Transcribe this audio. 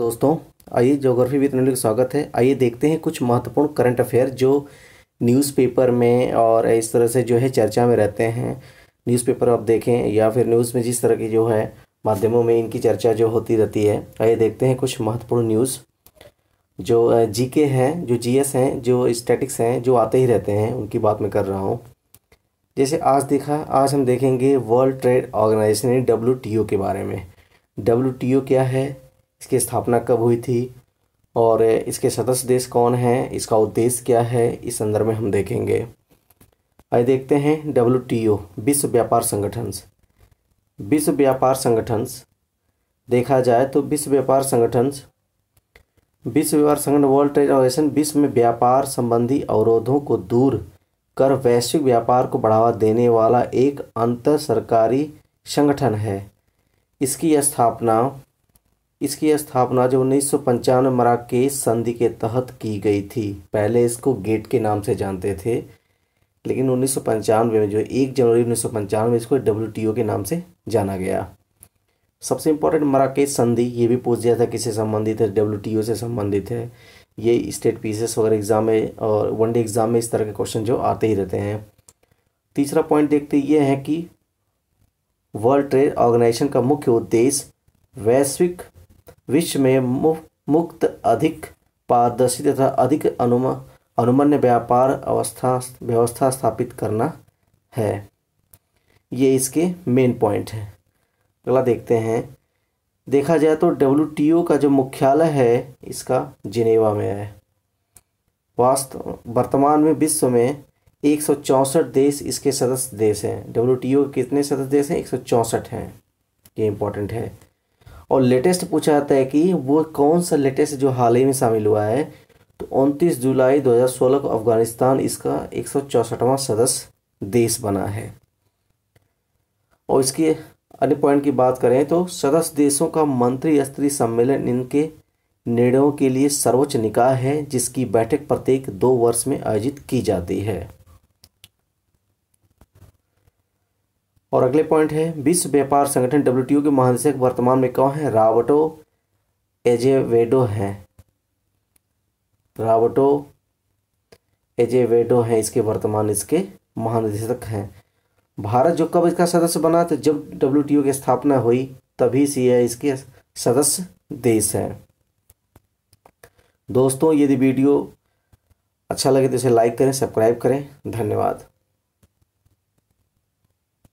दोस्तों आइए geography with का स्वागत है आइए देखते हैं कुछ महत्वपूर्ण करंट अफेयर जो न्यूज़पेपर में और इस तरह से जो है चर्चा में रहते हैं न्यूज़पेपर आप देखें या फिर न्यूज़ में जिस तरह की जो है माध्यमों में इनकी चर्चा जो होती रहती है आइए देखते हैं कुछ महत्वपूर्ण न्यूज़ जो जीके हैं जो जीएस हैं जो स्टैटिक्स हैं जो आते ही रहते हैं उनकी बात मैं कर रहा हूँ जैसे आज देखा आज हम देखेंगे वर्ल्ड ट्रेड ऑर्गेनाइजेशन डब्ल्यू के बारे में डब्ल्यू क्या है इसकी स्थापना कब हुई थी और इसके सदस्य देश कौन हैं इसका उद्देश्य क्या है इस संदर्भ में हम देखेंगे आइए देखते हैं डब्ल्यू विश्व व्यापार संगठन विश्व व्यापार संगठन देखा जाए तो विश्व व्यापार संगठन विश्व व्यापार संगठन वर्ल्ड ट्रेड ऑर्गेनाइजेशन विश्व में व्यापार संबंधी अवरोधों को दूर कर वैश्विक व्यापार को बढ़ावा देने वाला एक अंतर सरकारी संगठन है इसकी स्थापना इसकी स्थापना जो उन्नीस सौ मराकेश संधि के तहत की गई थी पहले इसको गेट के नाम से जानते थे लेकिन उन्नीस में जो एक जनवरी उन्नीस में इसको डब्ल्यू के नाम से जाना गया सबसे इम्पोर्टेंट मराकेश संधि ये भी पूछ दिया था किससे संबंधित है डब्ल्यू से संबंधित है ये स्टेट पीसेस वगैरह एग्जाम में और वनडे एग्जाम में इस तरह के क्वेश्चन जो आते ही रहते हैं तीसरा पॉइंट देखते ये है कि वर्ल्ड ट्रेड ऑर्गेनाइजेशन का मुख्य उद्देश्य वैश्विक विश्व में मुक्त अधिक पारदर्शी तथा अधिक अनुमा अनुमन्य व्यापार अवस्था व्यवस्था स्थापित करना है ये इसके मेन पॉइंट हैं अगला देखते हैं देखा जाए तो डब्ल्यू का जो मुख्यालय है इसका जिनेवा में है वास्तव वर्तमान में विश्व में एक देश इसके सदस्य देश हैं डब्ल्यू के कितने सदस्य देश हैं एक हैं ये इम्पोर्टेंट है और लेटेस्ट पूछा जाता है कि वो कौन सा लेटेस्ट जो हाल ही में शामिल हुआ है तो उनतीस जुलाई 2016 को अफगानिस्तान इसका एक सदस्य देश बना है और इसके अन्य पॉइंट की बात करें तो सदस्य देशों का मंत्री स्तरीय सम्मेलन इनके निर्णयों के लिए सर्वोच्च निकाय है जिसकी बैठक प्रत्येक दो वर्ष में आयोजित की जाती है और अगले पॉइंट है विश्व व्यापार संगठन डब्ल्यू के महानिदेशक वर्तमान में कौन है रावटो एजेवेडो हैं रावटो एजेवेडो हैं इसके वर्तमान इसके महानिदेशक हैं भारत जो कब इसका सदस्य बना था जब डब्ल्यू की स्थापना हुई तभी से यह इसके सदस्य देश है दोस्तों यदि वीडियो अच्छा लगे तो इसे लाइक करें सब्सक्राइब करें धन्यवाद